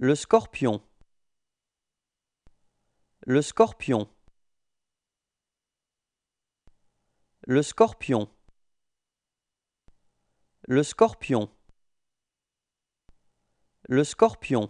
Le scorpion. Le scorpion. Le scorpion. Le scorpion. Le scorpion.